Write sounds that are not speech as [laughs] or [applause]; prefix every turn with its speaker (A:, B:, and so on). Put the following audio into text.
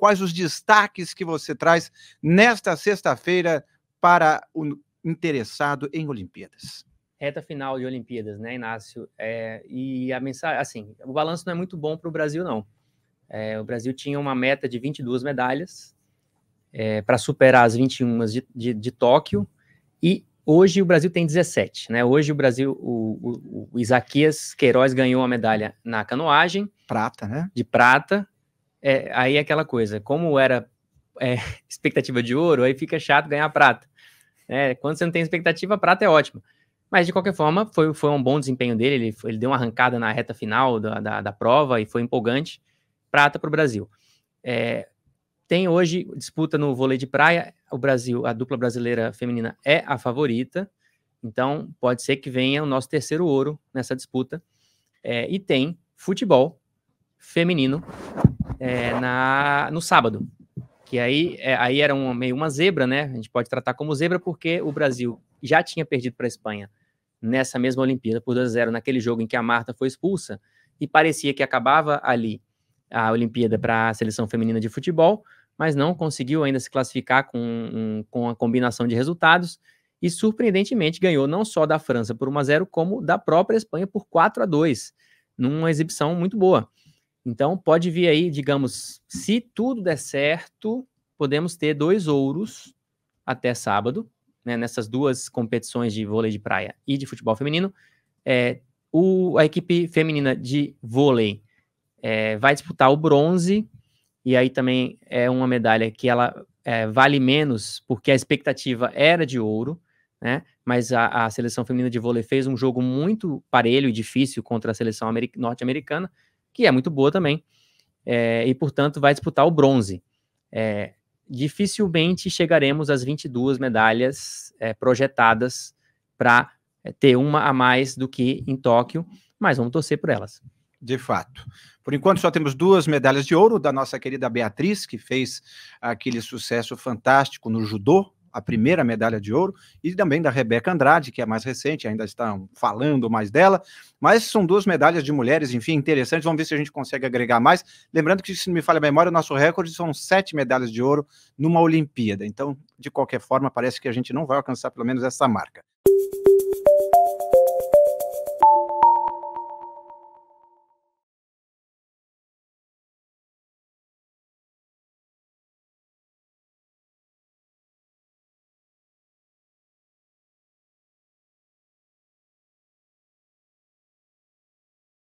A: quais os destaques que você traz nesta sexta-feira para o interessado em Olimpíadas.
B: Reta final de Olimpíadas, né, Inácio? É, e a mensagem, assim, o balanço não é muito bom para o Brasil, não. É, o Brasil tinha uma meta de 22 medalhas é, para superar as 21 de, de, de Tóquio e hoje o Brasil tem 17, né? Hoje o Brasil, o, o, o Isaquias Queiroz ganhou a medalha na canoagem. Prata, né? De prata é, aí é aquela coisa, como era é, [laughs] expectativa de ouro, aí fica chato ganhar prata. É, quando você não tem expectativa, prata é ótima. Mas, de qualquer forma, foi, foi um bom desempenho dele, ele, ele deu uma arrancada na reta final da, da, da prova e foi empolgante. Prata para o Brasil. É, tem hoje disputa no vôlei de praia, o Brasil, a dupla brasileira feminina é a favorita, então pode ser que venha o nosso terceiro ouro nessa disputa. É, e tem futebol feminino é, na, no sábado. Que aí, é, aí era um, meio uma zebra, né? A gente pode tratar como zebra porque o Brasil já tinha perdido para a Espanha nessa mesma Olimpíada por 2 a 0 naquele jogo em que a Marta foi expulsa e parecia que acabava ali a Olimpíada para a seleção feminina de futebol, mas não conseguiu ainda se classificar com, um, com a combinação de resultados e surpreendentemente ganhou não só da França por 1 a 0 como da própria Espanha por 4 a 2, numa exibição muito boa. Então, pode vir aí, digamos, se tudo der certo, podemos ter dois ouros até sábado, né, nessas duas competições de vôlei de praia e de futebol feminino. É, o, a equipe feminina de vôlei é, vai disputar o bronze, e aí também é uma medalha que ela é, vale menos, porque a expectativa era de ouro, né? Mas a, a seleção feminina de vôlei fez um jogo muito parelho e difícil contra a seleção norte-americana que é muito boa também, é, e portanto vai disputar o bronze. É, dificilmente chegaremos às 22 medalhas é, projetadas para é, ter uma a mais do que em Tóquio, mas vamos
A: torcer por elas. De fato. Por enquanto, só temos duas medalhas de ouro da nossa querida Beatriz, que fez aquele sucesso fantástico no judô, a primeira medalha de ouro, e também da Rebeca Andrade, que é mais recente, ainda estão falando mais dela. Mas são duas medalhas de mulheres, enfim, interessantes. Vamos ver se a gente consegue agregar mais. Lembrando que, se não me falha a memória, o nosso recorde são sete medalhas de ouro numa Olimpíada. Então, de qualquer forma, parece que a gente não vai alcançar pelo menos essa marca.